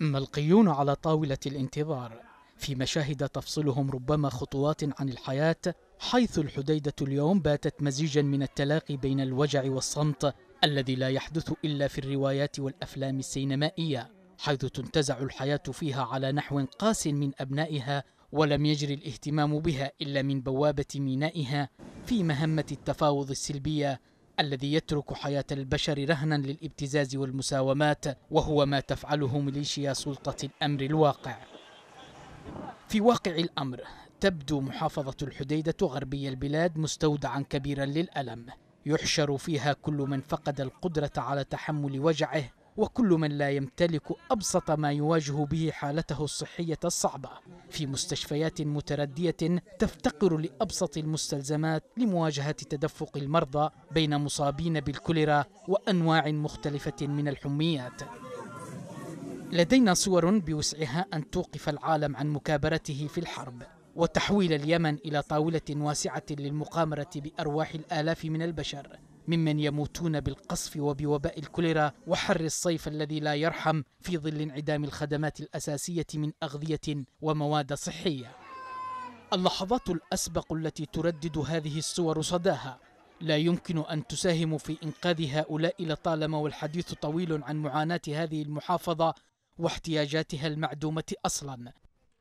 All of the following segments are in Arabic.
ملقيون على طاولة الانتظار في مشاهد تفصلهم ربما خطوات عن الحياة حيث الحديدة اليوم باتت مزيجا من التلاقي بين الوجع والصمت الذي لا يحدث إلا في الروايات والأفلام السينمائية حيث تنتزع الحياة فيها على نحو قاس من أبنائها ولم يجري الاهتمام بها إلا من بوابة مينائها في مهمة التفاوض السلبية الذي يترك حياة البشر رهنا للابتزاز والمساومات وهو ما تفعله ميليشيا سلطة الأمر الواقع في واقع الأمر تبدو محافظة الحديدة غربي البلاد مستودعا كبيرا للألم يحشر فيها كل من فقد القدرة على تحمل وجعه وكل من لا يمتلك أبسط ما يواجه به حالته الصحية الصعبة في مستشفيات متردية تفتقر لأبسط المستلزمات لمواجهة تدفق المرضى بين مصابين بالكوليرا وأنواع مختلفة من الحميات لدينا صور بوسعها أن توقف العالم عن مكابرته في الحرب وتحويل اليمن إلى طاولة واسعة للمقامرة بأرواح الآلاف من البشر ممن يموتون بالقصف وبوباء الكوليرا وحر الصيف الذي لا يرحم في ظل انعدام الخدمات الأساسية من أغذية ومواد صحية اللحظات الأسبق التي تردد هذه الصور صداها لا يمكن أن تساهم في إنقاذ هؤلاء لطالما والحديث طويل عن معاناة هذه المحافظة واحتياجاتها المعدومة أصلا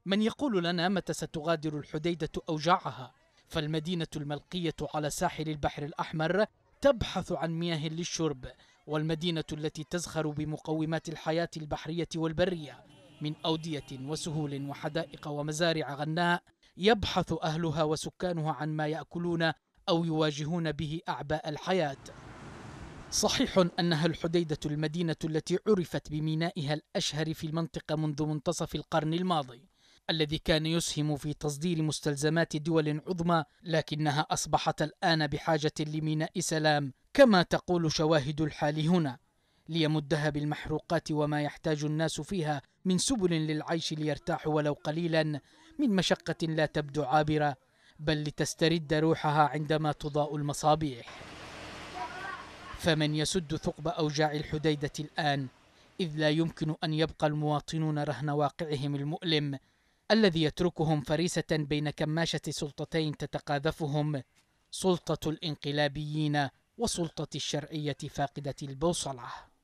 من يقول لنا متى ستغادر الحديدة أوجاعها فالمدينة الملقية على ساحل البحر الأحمر تبحث عن مياه للشرب والمدينة التي تزخر بمقومات الحياة البحرية والبرية من أودية وسهول وحدائق ومزارع غناء يبحث أهلها وسكانها عن ما يأكلون أو يواجهون به أعباء الحياة صحيح أنها الحديدة المدينة التي عرفت بمينائها الأشهر في المنطقة منذ منتصف القرن الماضي الذي كان يسهم في تصدير مستلزمات دول عظمى لكنها أصبحت الآن بحاجة لميناء سلام كما تقول شواهد الحال هنا ليمدها بالمحروقات وما يحتاج الناس فيها من سبل للعيش ليرتاحوا ولو قليلا من مشقة لا تبدو عابرة بل لتسترد روحها عندما تضاء المصابيح فمن يسد ثقب أوجاع الحديدة الآن إذ لا يمكن أن يبقى المواطنون رهن واقعهم المؤلم الذي يتركهم فريسة بين كماشة سلطتين تتقاذفهم سلطة الانقلابيين وسلطة الشرعية فاقدة البوصلة